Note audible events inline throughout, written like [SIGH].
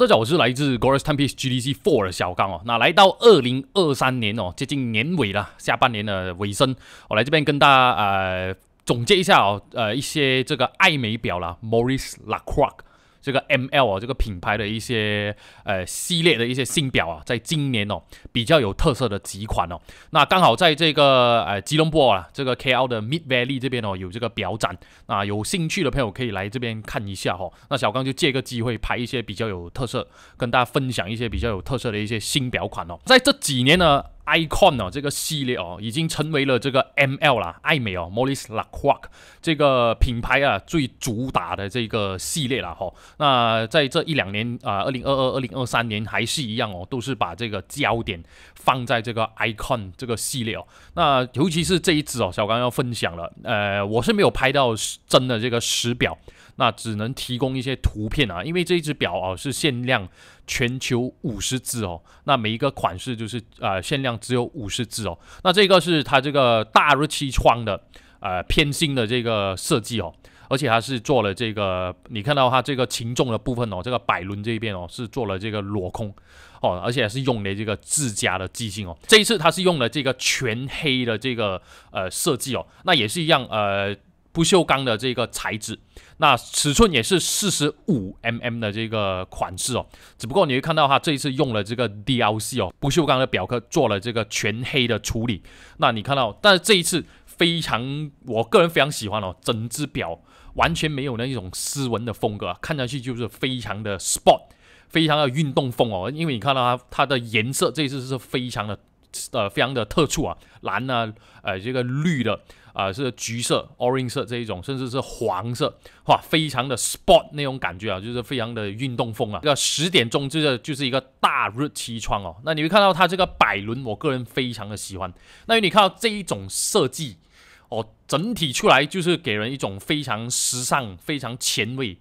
大家好，我是来自 g o r i s t e m p i e c e g d c Four 的小刚哦。那来到二零二三年哦，接近年尾了，下半年的尾声，我来这边跟大呃总结一下哦，呃一些这个爱美表啦 Maurice Lacroix。这个 M L 啊，这个品牌的一些呃系列的一些新表啊，在今年哦比较有特色的几款哦，那刚好在这个呃吉隆坡啊，这个 K L 的 Mid Valley 这边哦有这个表展，啊有兴趣的朋友可以来这边看一下哦。那小刚就借个机会拍一些比较有特色，跟大家分享一些比较有特色的一些新表款哦，在这几年呢。Icon 哦，这个系列哦，已经成为了这个 ML 啦，艾美哦 m o l l i s l a c r o r k 这个品牌啊最主打的这个系列了哈。那在这一两年啊，二零二二、二零二三年还是一样哦，都是把这个焦点放在这个 Icon 这个系列哦。那尤其是这一只哦，小刚要分享了。呃，我是没有拍到真的这个实表，那只能提供一些图片啊，因为这一只表哦是限量全球五十只哦，那每一个款式就是呃限量。只有五十字哦，那这个是它这个大日期窗的呃偏心的这个设计哦，而且它是做了这个，你看到它这个轻重的部分哦，这个摆轮这一边哦是做了这个镂空哦，而且是用的这个自家的机芯哦，这一次它是用了这个全黑的这个呃设计哦，那也是一样呃。不锈钢的这个材质，那尺寸也是四十五 mm 的这个款式哦。只不过你会看到它这一次用了这个 d l c 哦，不锈钢的表壳做了这个全黑的处理。那你看到，但是这一次非常，我个人非常喜欢哦，整只表完全没有那一种斯文的风格，看上去就是非常的 sport，非常的运动风哦。因为你看到它它的颜色这一次是非常的，呃，非常的特殊啊，蓝啊，呃，这个绿的。啊，是橘色、orange 色这一种，甚至是黄色，哇，非常的 sport 那种感觉啊，就是非常的运动风啊。这个十点钟就是就是一个大日气窗哦，那你会看到它这个摆轮，我个人非常的喜欢。那你看到这一种设计哦，整体出来就是给人一种非常时尚、非常前卫，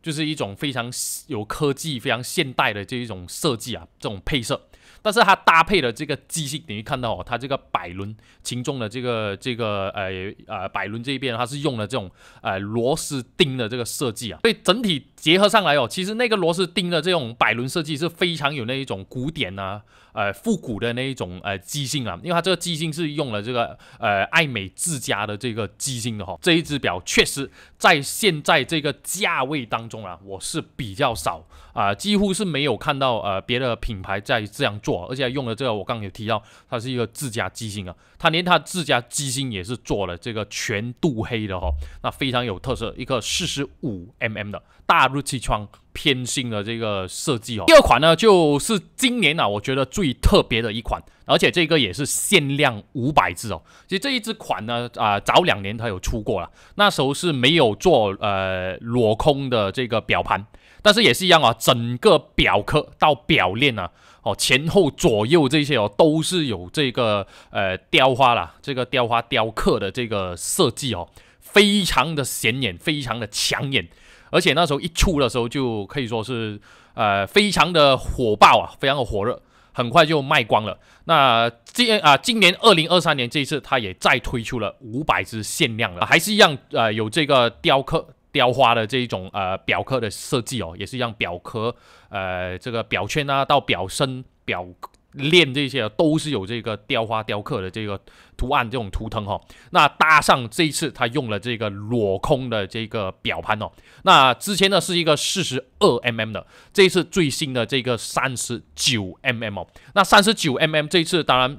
就是一种非常有科技、非常现代的这一种设计啊，这种配色。但是它搭配的这个机芯，你看到哦，它这个摆轮轻重的这个这个呃呃摆轮这一边，它是用了这种呃螺丝钉的这个设计啊。所以整体结合上来哦，其实那个螺丝钉的这种摆轮设计是非常有那一种古典啊，呃复古的那一种呃机芯啊。因为它这个机芯是用了这个呃爱美自家的这个机芯的哈。这一只表确实在现在这个价位当中啊，我是比较少啊，几乎是没有看到呃别的品牌在这样做。而且用的这个，我刚刚有提到，它是一个自家机芯啊，它连它自家机芯也是做了这个全镀黑的哈，那非常有特色。一个四十五 mm 的大日气窗偏心的这个设计哦。第二款呢，就是今年呢，我觉得最特别的一款，而且这个也是限量五百只哦。其实这一只款呢，啊，早两年它有出过了，那时候是没有做呃裸空的这个表盘。但是也是一样啊，整个表壳到表链啊，哦，前后左右这些哦，都是有这个呃雕花啦，这个雕花雕刻的这个设计哦，非常的显眼，非常的抢眼，而且那时候一出的时候就可以说是呃非常的火爆啊，非常的火热，很快就卖光了。那今啊今年二零二三年这一次它也再推出了五百只限量了，还是一样呃有这个雕刻。雕花的这一种呃表壳的设计哦，也是一样表壳呃这个表圈啊到表身表链这些都是有这个雕花雕刻的这个图案这种图腾哈。那搭上这一次它用了这个镂空的这个表盘哦，那之前呢是一个四十二 mm 的，这一次最新的这个三十九 mm。那三十九 mm 这一次当然。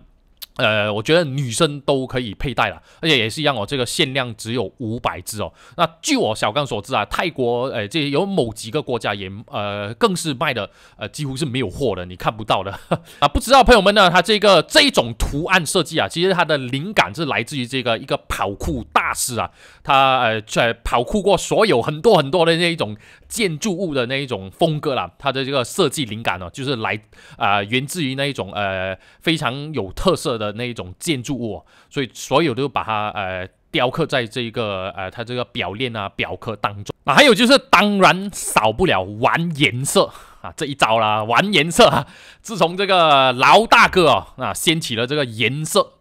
呃，我觉得女生都可以佩戴了，而且也是一样哦。这个限量只有五百只哦。那据我小刚所知啊，泰国，呃，这有某几个国家也呃，更是卖的呃，几乎是没有货的，你看不到的 [LAUGHS] 啊。不知道朋友们呢，它这个这一种图案设计啊，其实它的灵感是来自于这个一个跑酷大师啊，他呃在跑酷过所有很多很多的那一种建筑物的那一种风格啦。它的这个设计灵感呢，就是来啊，源自于那一种呃非常有特色的。的那一种建筑物，所以所有都把它呃雕刻在这一个呃它这个表链啊表壳当中啊，还有就是当然少不了玩颜色啊这一招啦，玩颜色啊，自从这个老大哥啊，啊掀起了这个颜色。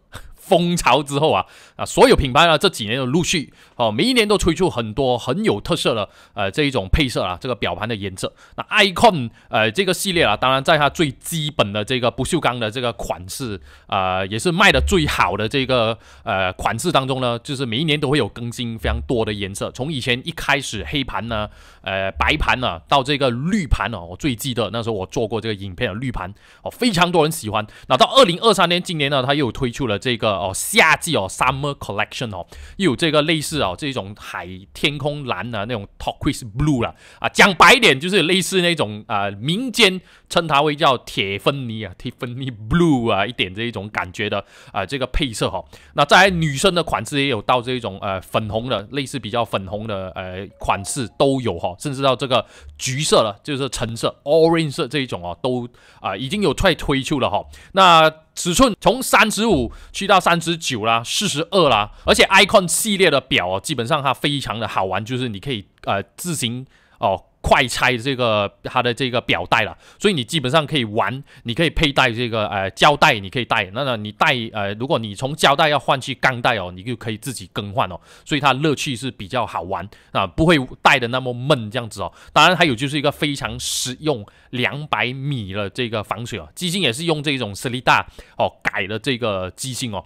风潮之后啊啊，所有品牌呢这几年都陆续哦，每一年都推出很多很有特色的呃这一种配色啊，这个表盘的颜色。那 Icon 呃这个系列啊，当然在它最基本的这个不锈钢的这个款式啊，也是卖的最好的这个呃款式当中呢，就是每一年都会有更新非常多的颜色。从以前一开始黑盘呢，呃白盘呢，到这个绿盘哦，我最记得那时候我做过这个影片的绿盘哦，非常多人喜欢。那到二零二三年今年呢，它又推出了这个。哦，夏季哦，summer collection 哦，又有这个类似哦这种海天空蓝的那种 t o r q u i s e blue 了啊，讲白一点就是类似那种啊民间。称它为叫铁芬尼啊，Tiffany blue 啊，一点这一种感觉的啊，这个配色哈。那在女生的款式也有到这一种呃粉红的，类似比较粉红的呃款式都有哈，甚至到这个橘色了，就是橙色，orange 这一种啊，都啊已经有在推出了哈。那尺寸从三十五去到三十九啦，四十二啦，而且 Icon 系列的表啊，基本上它非常的好玩，就是你可以呃自行哦。快拆这个它的这个表带了，所以你基本上可以玩，你可以佩戴这个呃胶带，你可以带。那那你带呃，如果你从胶带要换去钢带哦，你就可以自己更换哦。所以它乐趣是比较好玩啊，不会戴的那么闷这样子哦。当然还有就是一个非常实用，两百米的这个防水哦，机芯也是用这种 s e l i d a 哦改的这个机芯哦。